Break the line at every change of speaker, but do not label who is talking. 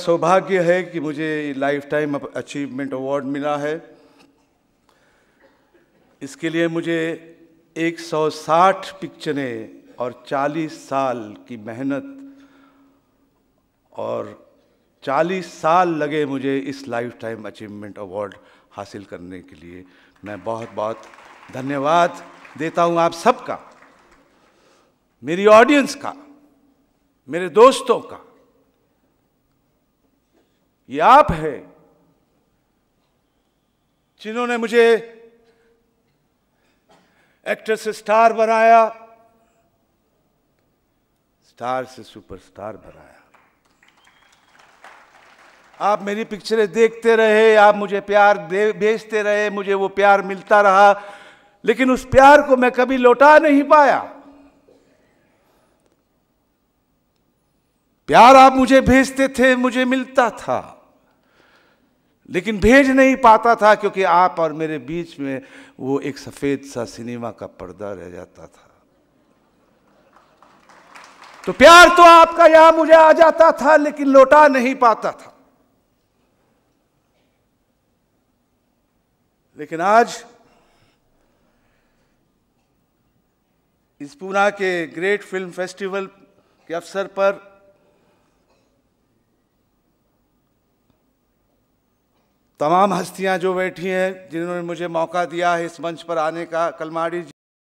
सौभाग्य है कि मुझे लाइफ टाइम अचीवमेंट अवार्ड मिला है इसके लिए मुझे 160 पिक्चरें और 40 साल की मेहनत और 40 साल लगे मुझे इस लाइफ टाइम अचीवमेंट अवार्ड हासिल करने के लिए मैं बहुत बहुत धन्यवाद देता हूं आप सबका मेरी ऑडियंस का मेरे दोस्तों का ये आप हैं जिन्होंने मुझे एक्टर से स्टार बनाया स्टार से सुपरस्टार बनाया आप मेरी पिक्चरें देखते रहे आप मुझे प्यार भेजते रहे मुझे वो प्यार मिलता रहा लेकिन उस प्यार को मैं कभी लौटा नहीं पाया प्यार आप मुझे भेजते थे मुझे मिलता था लेकिन भेज नहीं पाता था क्योंकि आप और मेरे बीच में वो एक सफेद सा सिनेमा का पर्दा रह जाता था तो प्यार तो आपका यहां मुझे आ जाता था लेकिन लौटा नहीं पाता था लेकिन आज इस पूना के ग्रेट फिल्म फेस्टिवल के अवसर पर तमाम हस्तियां जो बैठी हैं जिन्होंने मुझे मौका दिया है इस मंच पर आने का कलमाड़ी